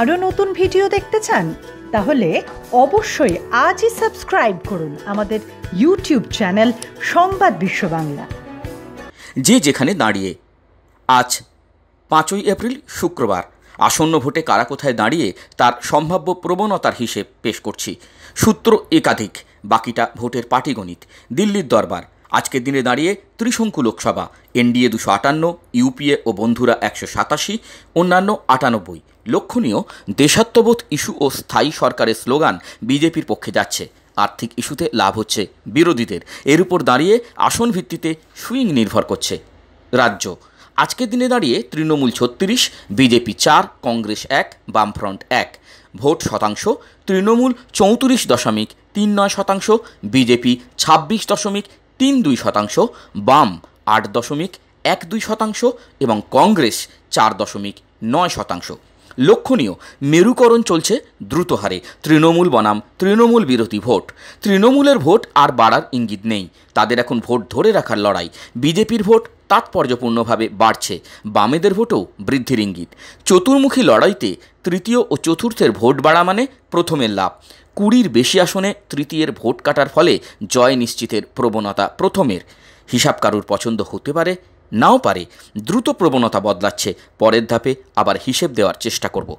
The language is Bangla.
আরও নতুন ভিডিও দেখতে চান তাহলে অবশ্যই আজই সাবস্ক্রাইব করুন আমাদের ইউটিউব চ্যানেল সংবাদ বিশ্ব বাংলা যে যেখানে দাঁড়িয়ে আজ পাঁচই এপ্রিল শুক্রবার আসন্ন ভোটে কারা কোথায় দাঁড়িয়ে তার সম্ভাব্য প্রবণতার হিসেব পেশ করছি সূত্র একাধিক বাকিটা ভোটের পাটিগণিত দিল্লির দরবার আজকের দিনে দাঁড়িয়ে ত্রিশঙ্কু লোকসভা এনডিএ দুশো আটান্ন ইউপিএ ও বন্ধুরা একশো সাতাশি অন্যান্য আটানব্বই লক্ষণীয় দেশাত্মবোধ ইস্যু ও স্থায়ী সরকারের স্লোগান বিজেপির পক্ষে যাচ্ছে আর্থিক ইস্যুতে লাভ হচ্ছে বিরোধীদের এর উপর দাঁড়িয়ে আসন ভিত্তিতে সুইং নির্ভর করছে রাজ্য আজকের দিনে দাঁড়িয়ে তৃণমূল ছত্রিশ বিজেপি চার কংগ্রেস এক বামফ্রন্ট এক ভোট শতাংশ তৃণমূল চৌত্রিশ দশমিক তিন নয় শতাংশ বিজেপি ছাব্বিশ দশমিক তিন দুই শতাংশ বাম আট দশমিক এক দুই শতাংশ এবং কংগ্রেস চার দশমিক নয় শতাংশ লক্ষণীয় মেরুকরণ চলছে দ্রুত হারে তৃণমূল বনাম তৃণমূল বিরোধী ভোট তৃণমূলের ভোট আর বাড়ার ইঙ্গিত নেই তাদের এখন ভোট ধরে রাখার লড়াই বিজেপির ভোট তাৎপর্যপূর্ণভাবে বাড়ছে বামেদের ভোটও বৃদ্ধির ইঙ্গিত চতুর্মুখী লড়াইতে তৃতীয় ও চতুর্থের ভোট বাড়া মানে প্রথমের লাভ কুড়ির বেশি আসনে তৃতীয়ের ভোট কাটার ফলে জয় নিশ্চিতের প্রবণতা প্রথমের হিসাব কারুর পছন্দ হতে পারে নাও পারে দ্রুত প্রবণতা বদলাচ্ছে পরের ধাপে আবার হিসেব দেওয়ার চেষ্টা করব